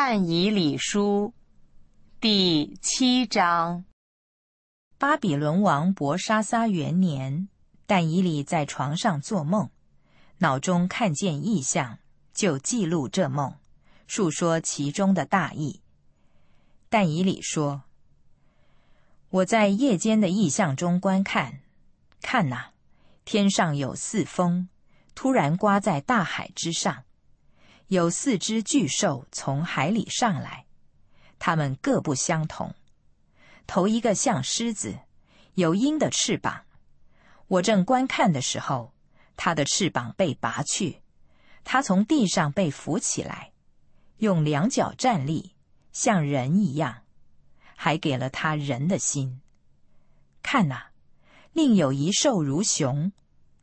但以理书第七章，巴比伦王伯沙撒元年，但以理在床上做梦，脑中看见异象，就记录这梦，述说其中的大意。但以理说：“我在夜间的异象中观看，看哪，天上有四风，突然刮在大海之上。”有四只巨兽从海里上来，它们各不相同。头一个像狮子，有鹰的翅膀。我正观看的时候，它的翅膀被拔去，它从地上被扶起来，用两脚站立，像人一样，还给了它人的心。看呐，另有一兽如熊，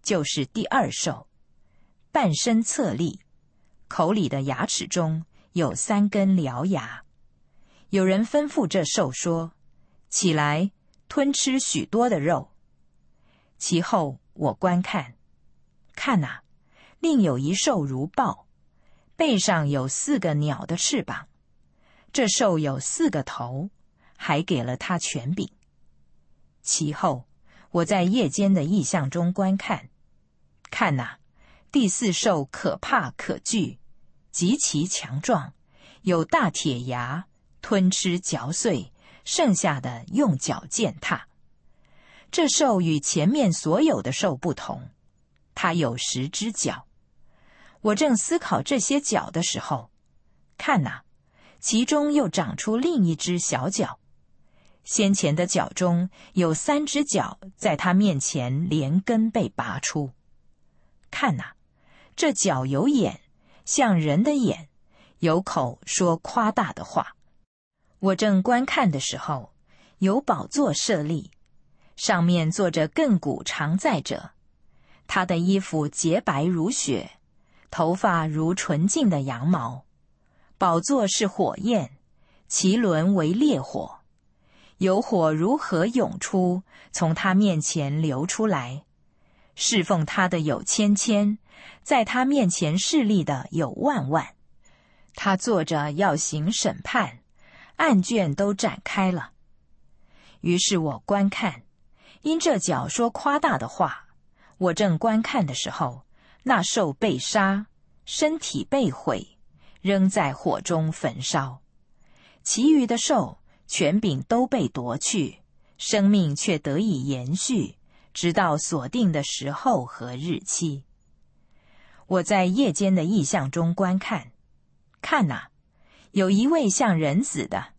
就是第二兽，半身侧立。口里的牙齿中有三根獠牙，有人吩咐这兽说：“起来，吞吃许多的肉。”其后我观看，看呐，另有一兽如豹，背上有四个鸟的翅膀，这兽有四个头，还给了他权柄。其后我在夜间的意象中观看，看呐，第四兽可怕可惧。极其强壮，有大铁牙吞吃嚼碎，剩下的用脚践踏。这兽与前面所有的兽不同，它有十只脚。我正思考这些脚的时候，看呐，其中又长出另一只小脚。先前的脚中有三只脚在它面前连根被拔出。看呐，这脚有眼。像人的眼，有口说夸大的话。我正观看的时候，有宝座设立，上面坐着亘古常在者，他的衣服洁白如雪，头发如纯净的羊毛。宝座是火焰，其轮为烈火。有火如何涌出，从他面前流出来？侍奉他的有千千，在他面前侍立的有万万。他坐着要行审判，案卷都展开了。于是我观看，因这脚说夸大的话。我正观看的时候，那兽被杀，身体被毁，扔在火中焚烧。其余的兽权柄都被夺去，生命却得以延续。直到锁定的时候和日期，我在夜间的意象中观看，看呐，有一位像人子的，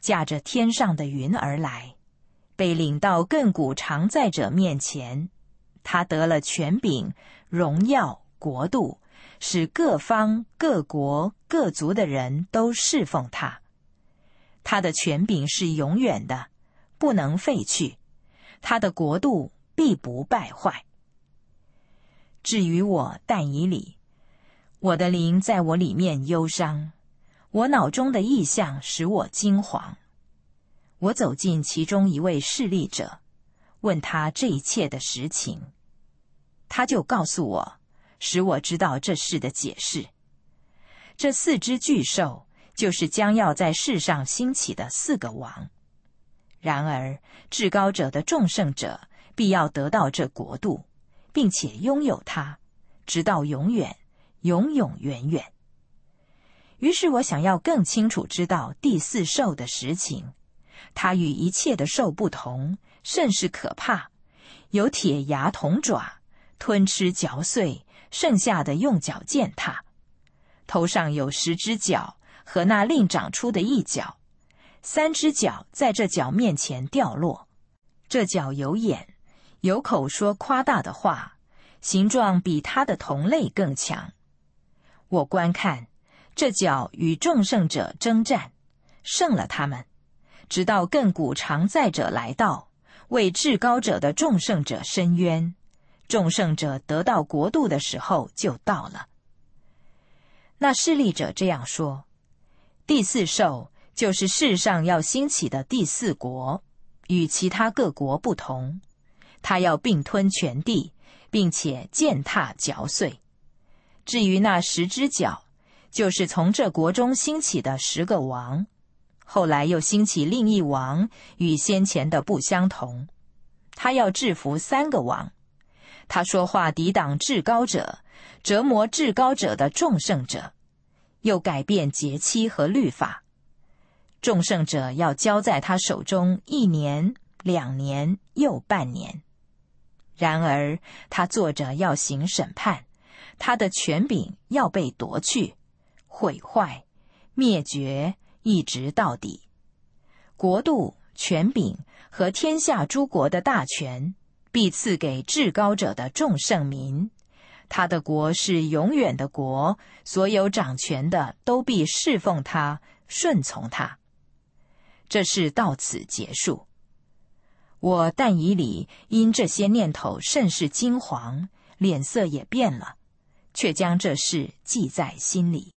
驾着天上的云而来，被领到亘古常在者面前，他得了权柄、荣耀、国度，使各方各国各族的人都侍奉他，他的权柄是永远的，不能废去，他的国度。必不败坏。至于我，但以理，我的灵在我里面忧伤，我脑中的意象使我惊惶。我走进其中一位势力者，问他这一切的实情，他就告诉我，使我知道这事的解释。这四只巨兽，就是将要在世上兴起的四个王。然而，至高者的众圣者。必要得到这国度，并且拥有它，直到永远，永永远远。于是我想要更清楚知道第四兽的实情。它与一切的兽不同，甚是可怕，有铁牙铜爪，吞吃嚼碎，剩下的用脚践踏。头上有十只脚和那另长出的一脚，三只脚在这脚面前掉落。这脚有眼。有口说夸大的话，形状比他的同类更强。我观看这脚与众圣者征战，胜了他们，直到亘古常在者来到，为至高者的众圣者伸冤。众圣者得到国度的时候就到了。那势力者这样说：第四兽就是世上要兴起的第四国，与其他各国不同。他要并吞全地，并且践踏嚼碎。至于那十只脚，就是从这国中兴起的十个王，后来又兴起另一王，与先前的不相同。他要制服三个王。他说话抵挡至高者，折磨至高者的众圣者，又改变节期和律法。众圣者要交在他手中一年、两年又半年。然而，他坐着要行审判，他的权柄要被夺去、毁坏、灭绝，一直到底。国度、权柄和天下诸国的大权，必赐给至高者的众圣民。他的国是永远的国，所有掌权的都必侍奉他、顺从他。这事到此结束。我但以理因这些念头甚是惊惶，脸色也变了，却将这事记在心里。